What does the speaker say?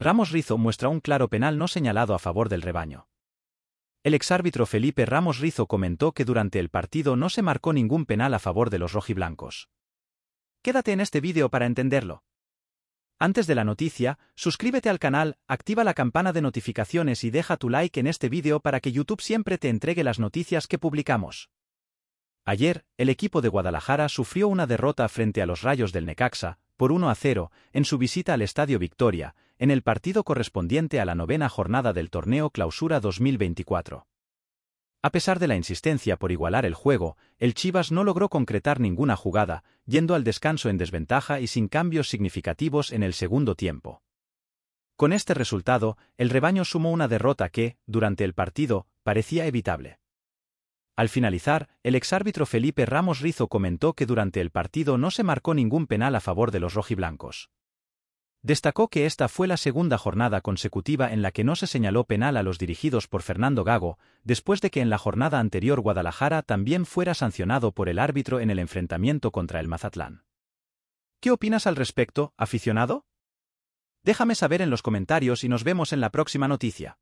Ramos Rizo muestra un claro penal no señalado a favor del rebaño. El exárbitro Felipe Ramos Rizo comentó que durante el partido no se marcó ningún penal a favor de los rojiblancos. Quédate en este vídeo para entenderlo. Antes de la noticia, suscríbete al canal, activa la campana de notificaciones y deja tu like en este vídeo para que YouTube siempre te entregue las noticias que publicamos. Ayer, el equipo de Guadalajara sufrió una derrota frente a los Rayos del Necaxa, por 1 a 0, en su visita al Estadio Victoria, en el partido correspondiente a la novena jornada del torneo Clausura 2024. A pesar de la insistencia por igualar el juego, el Chivas no logró concretar ninguna jugada, yendo al descanso en desventaja y sin cambios significativos en el segundo tiempo. Con este resultado, el rebaño sumó una derrota que, durante el partido, parecía evitable. Al finalizar, el exárbitro Felipe Ramos Rizo comentó que durante el partido no se marcó ningún penal a favor de los rojiblancos. Destacó que esta fue la segunda jornada consecutiva en la que no se señaló penal a los dirigidos por Fernando Gago, después de que en la jornada anterior Guadalajara también fuera sancionado por el árbitro en el enfrentamiento contra el Mazatlán. ¿Qué opinas al respecto, aficionado? Déjame saber en los comentarios y nos vemos en la próxima noticia.